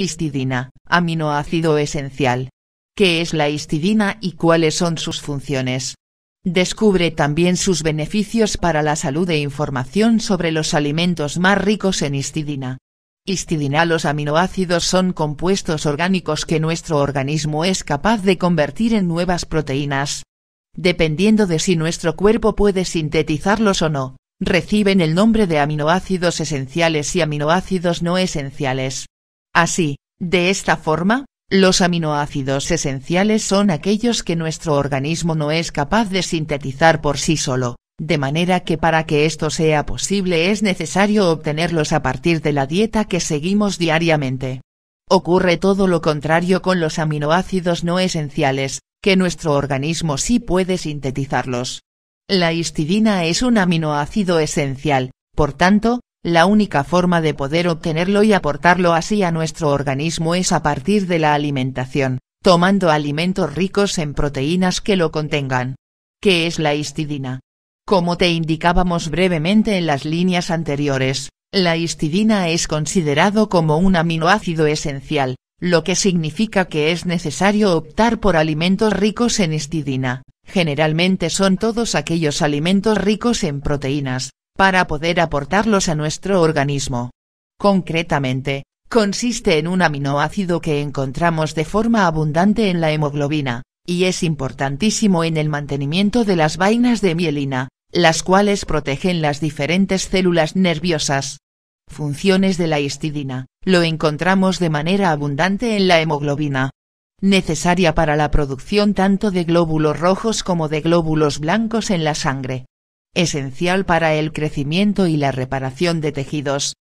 Histidina, aminoácido esencial. ¿Qué es la histidina y cuáles son sus funciones? Descubre también sus beneficios para la salud e información sobre los alimentos más ricos en histidina. Histidina Los aminoácidos son compuestos orgánicos que nuestro organismo es capaz de convertir en nuevas proteínas. Dependiendo de si nuestro cuerpo puede sintetizarlos o no, reciben el nombre de aminoácidos esenciales y aminoácidos no esenciales. Así, de esta forma, los aminoácidos esenciales son aquellos que nuestro organismo no es capaz de sintetizar por sí solo, de manera que para que esto sea posible es necesario obtenerlos a partir de la dieta que seguimos diariamente. Ocurre todo lo contrario con los aminoácidos no esenciales, que nuestro organismo sí puede sintetizarlos. La histidina es un aminoácido esencial, por tanto, la única forma de poder obtenerlo y aportarlo así a nuestro organismo es a partir de la alimentación, tomando alimentos ricos en proteínas que lo contengan. ¿Qué es la histidina? Como te indicábamos brevemente en las líneas anteriores, la histidina es considerado como un aminoácido esencial, lo que significa que es necesario optar por alimentos ricos en histidina, generalmente son todos aquellos alimentos ricos en proteínas, para poder aportarlos a nuestro organismo. Concretamente, consiste en un aminoácido que encontramos de forma abundante en la hemoglobina, y es importantísimo en el mantenimiento de las vainas de mielina, las cuales protegen las diferentes células nerviosas. Funciones de la histidina, lo encontramos de manera abundante en la hemoglobina. Necesaria para la producción tanto de glóbulos rojos como de glóbulos blancos en la sangre esencial para el crecimiento y la reparación de tejidos,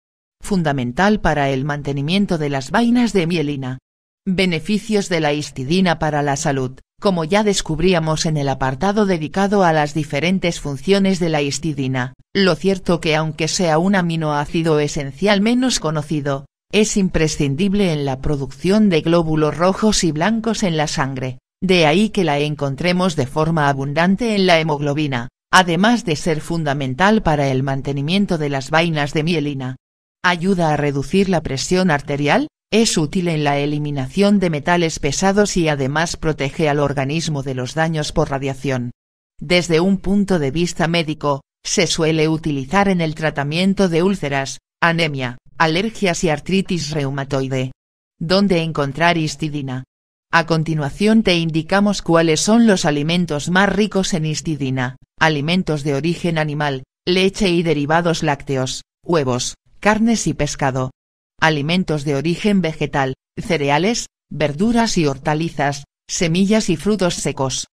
fundamental para el mantenimiento de las vainas de mielina. Beneficios de la histidina para la salud, como ya descubríamos en el apartado dedicado a las diferentes funciones de la histidina, lo cierto que aunque sea un aminoácido esencial menos conocido, es imprescindible en la producción de glóbulos rojos y blancos en la sangre, de ahí que la encontremos de forma abundante en la hemoglobina además de ser fundamental para el mantenimiento de las vainas de mielina. Ayuda a reducir la presión arterial, es útil en la eliminación de metales pesados y además protege al organismo de los daños por radiación. Desde un punto de vista médico, se suele utilizar en el tratamiento de úlceras, anemia, alergias y artritis reumatoide. ¿Dónde encontrar histidina? A continuación te indicamos cuáles son los alimentos más ricos en histidina, alimentos de origen animal, leche y derivados lácteos, huevos, carnes y pescado. Alimentos de origen vegetal, cereales, verduras y hortalizas, semillas y frutos secos.